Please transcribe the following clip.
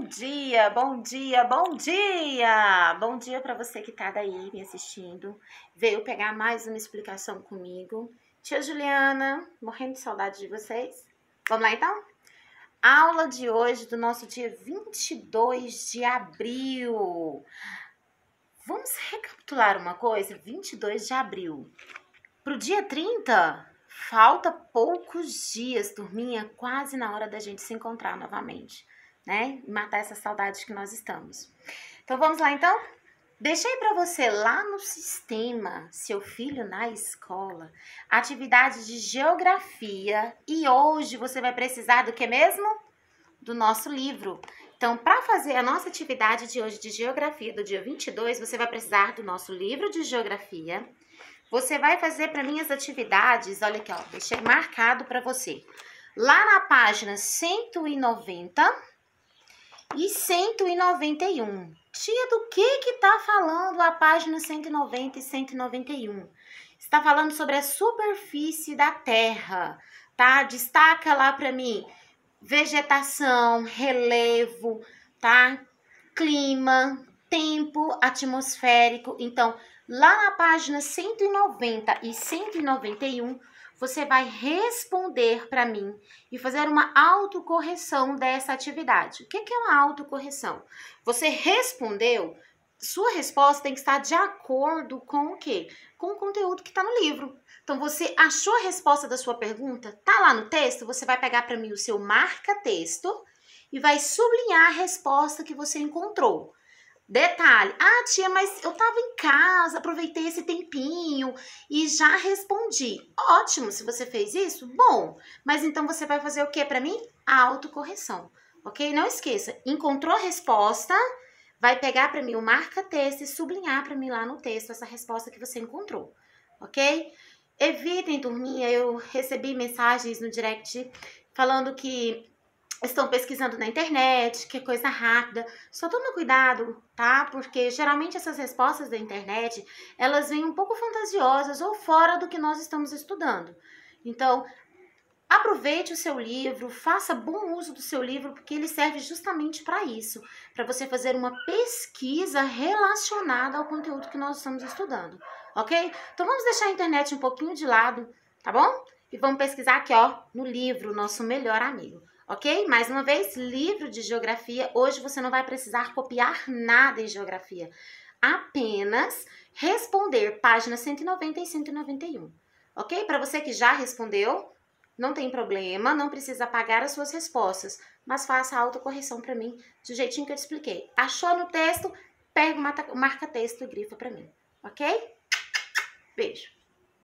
Bom dia, bom dia, bom dia! Bom dia para você que tá daí me assistindo. Veio pegar mais uma explicação comigo. Tia Juliana, morrendo de saudade de vocês. Vamos lá então? Aula de hoje do nosso dia 22 de abril. Vamos recapitular uma coisa? 22 de abril. Pro dia 30, falta poucos dias, turminha, quase na hora da gente se encontrar novamente né? matar essas saudades que nós estamos. Então vamos lá então? Deixei para você lá no sistema, seu filho na escola, atividade de geografia e hoje você vai precisar do que mesmo? Do nosso livro. Então, para fazer a nossa atividade de hoje de geografia do dia 22, você vai precisar do nosso livro de geografia. Você vai fazer para mim as atividades, olha aqui, ó, deixei marcado para você. Lá na página 190, e 191. Tia, do que que tá falando a página 190 e 191? Está falando sobre a superfície da terra, tá? Destaca lá para mim vegetação, relevo, tá? Clima, tempo atmosférico. Então, Lá na página 190 e 191, você vai responder para mim e fazer uma autocorreção dessa atividade. O que é uma autocorreção? Você respondeu, sua resposta tem que estar de acordo com o quê? Com o conteúdo que está no livro. Então, você achou a resposta da sua pergunta? Está lá no texto? Você vai pegar para mim o seu marca-texto e vai sublinhar a resposta que você encontrou. Detalhe, ah, tia, mas eu tava em casa, aproveitei esse tempinho e já respondi. Ótimo, se você fez isso, bom. Mas então você vai fazer o que para mim? A autocorreção, ok? Não esqueça, encontrou a resposta, vai pegar para mim o marca-texto e sublinhar para mim lá no texto essa resposta que você encontrou, ok? Evitem, dormir. eu recebi mensagens no direct falando que estão pesquisando na internet, que é coisa rápida. Só toma cuidado, tá? Porque geralmente essas respostas da internet, elas vêm um pouco fantasiosas ou fora do que nós estamos estudando. Então, aproveite o seu livro, faça bom uso do seu livro, porque ele serve justamente para isso, para você fazer uma pesquisa relacionada ao conteúdo que nós estamos estudando, OK? Então vamos deixar a internet um pouquinho de lado, tá bom? E vamos pesquisar aqui, ó, no livro, nosso melhor amigo ok? Mais uma vez, livro de geografia. Hoje você não vai precisar copiar nada em geografia, apenas responder páginas 190 e 191, ok? Para você que já respondeu, não tem problema, não precisa apagar as suas respostas, mas faça a autocorreção para mim do jeitinho que eu te expliquei. Achou no texto? Pega o marca-texto e grifa para mim, ok? Beijo!